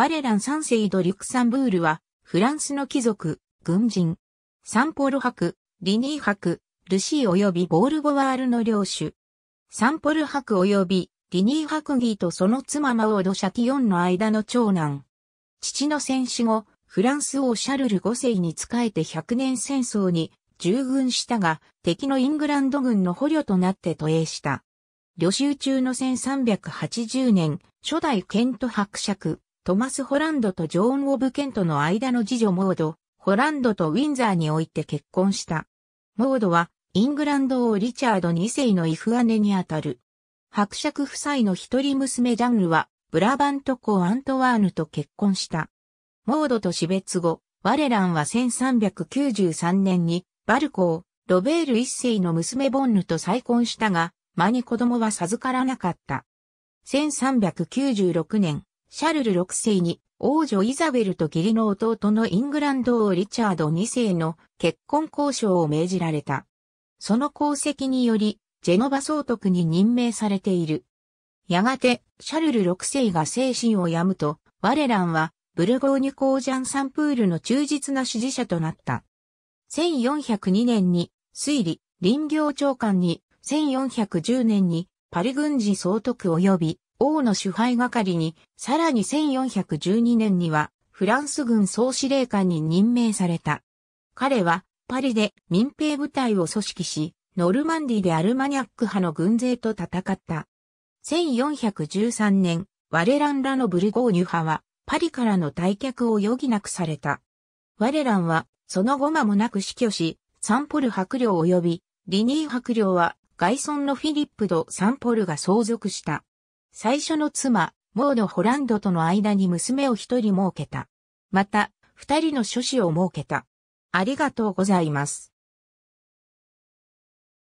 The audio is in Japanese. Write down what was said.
我レラン三世ド・リュクサンブールは、フランスの貴族、軍人、サンポル博、リニー博、ルシー及びボールボワールの領主。サンポル博及びリニー博ギーとその妻マオード・シャティオンの間の長男。父の戦死後、フランス王シャルル5世に仕えて百年戦争に従軍したが、敵のイングランド軍の捕虜となって渡英した。旅州中の1380年、初代ケント伯爵、トマス・ホランドとジョーン・オブ・ケントの間の次女モード、ホランドとウィンザーにおいて結婚した。モードは、イングランド王リチャード2世のイフアネにあたる。伯爵夫妻の一人娘ジャンルは、ブラバント公アントワーヌと結婚した。モードと死別後、ワレランは1393年に、バルコー、ロベール一世の娘ボンヌと再婚したが、間に子供は授からなかった。1396年、シャルル6世に王女イザベルと義理の弟のイングランド王リチャード2世の結婚交渉を命じられた。その功績により、ジェノバ総督に任命されている。やがて、シャルル6世が精神を病むと、我らんは、ブルゴーニュ公ジャンサンプールの忠実な支持者となった。1402年に、推理、林業長官に、1410年に、パリ軍事総督及び、王の主配係に、さらに1412年には、フランス軍総司令官に任命された。彼は、パリで民兵部隊を組織し、ノルマンディでアルマニャック派の軍勢と戦った。1413年、我らんらのブルゴーニュ派は、パリからの退却を余儀なくされた。我らんは、その後間もなく死去し、サンポル白領及び、リニー白領は、外村のフィリップド・サンポルが相続した。最初の妻、モード・ホランドとの間に娘を一人設けた。また、二人の諸子を設けた。ありがとうございます。